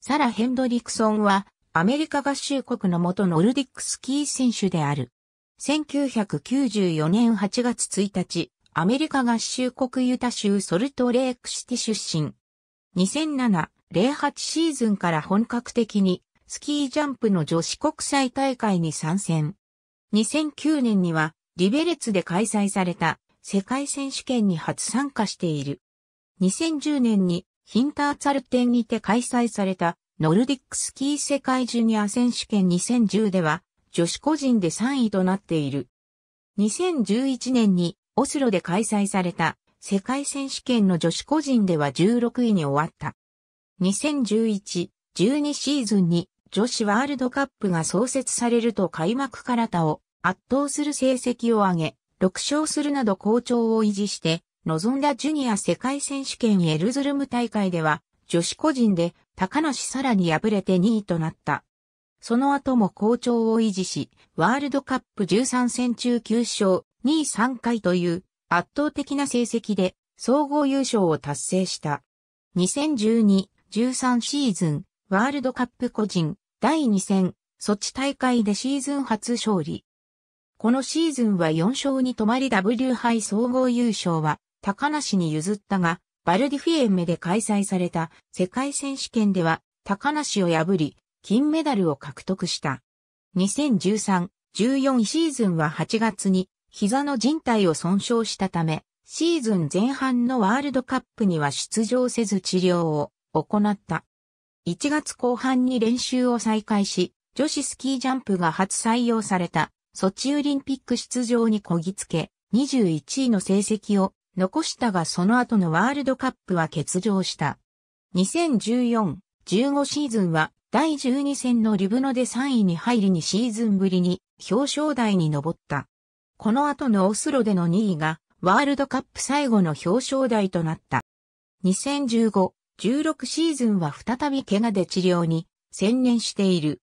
サラ・ヘンドリクソンは、アメリカ合衆国の元ノルディックスキー選手である。1994年8月1日、アメリカ合衆国ユタ州ソルトレークシティ出身。2007-08シーズンから本格的にスキージャンプの女子国際大会に参戦。2009年にはリベレツで開催された世界選手権に初参加している。2010年にヒンターツァルテンにて開催されたノルディックスキー世界ジュニア選手権2010では女子個人で3位となっている。2011年にオスロで開催された世界選手権の女子個人では16位に終わった。2011、12シーズンに女子ワールドカップが創設されると開幕から他を圧倒する成績を上げ、6勝するなど好調を維持して臨んだジュニア世界選手権エルズルム大会では、女子個人で高梨沙羅に敗れて2位となった。その後も好調を維持し、ワールドカップ13戦中9勝、2位3回という圧倒的な成績で総合優勝を達成した。2012-13シーズン、ワールドカップ個人第2戦、ソチ大会でシーズン初勝利。このシーズンは4勝に止まり W 杯総合優勝は高梨に譲ったが、バルディフィエンメで開催された世界選手権では高梨を破り、金メダルを獲得した。2013、14シーズンは8月に膝の靭帯を損傷したため、シーズン前半のワールドカップには出場せず治療を行った。1月後半に練習を再開し、女子スキージャンプが初採用されたソチオリンピック出場にこぎつけ、21位の成績を残したがその後のワールドカップは欠場した。2014-15シーズンは第12戦のリブノで3位に入り2シーズンぶりに表彰台に上った。この後のオスロでの2位がワールドカップ最後の表彰台となった。2015-16シーズンは再び怪我で治療に専念している。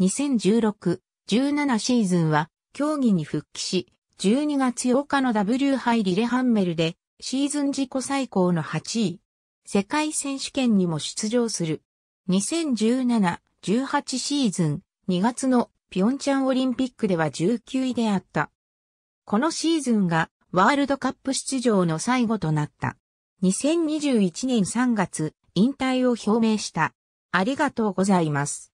2016-17シーズンは競技に復帰し、12月8日の W 杯リレハンメルでシーズン自己最高の8位。世界選手権にも出場する。2017-18シーズン2月のピョンチャンオリンピックでは19位であった。このシーズンがワールドカップ出場の最後となった。2021年3月、引退を表明した。ありがとうございます。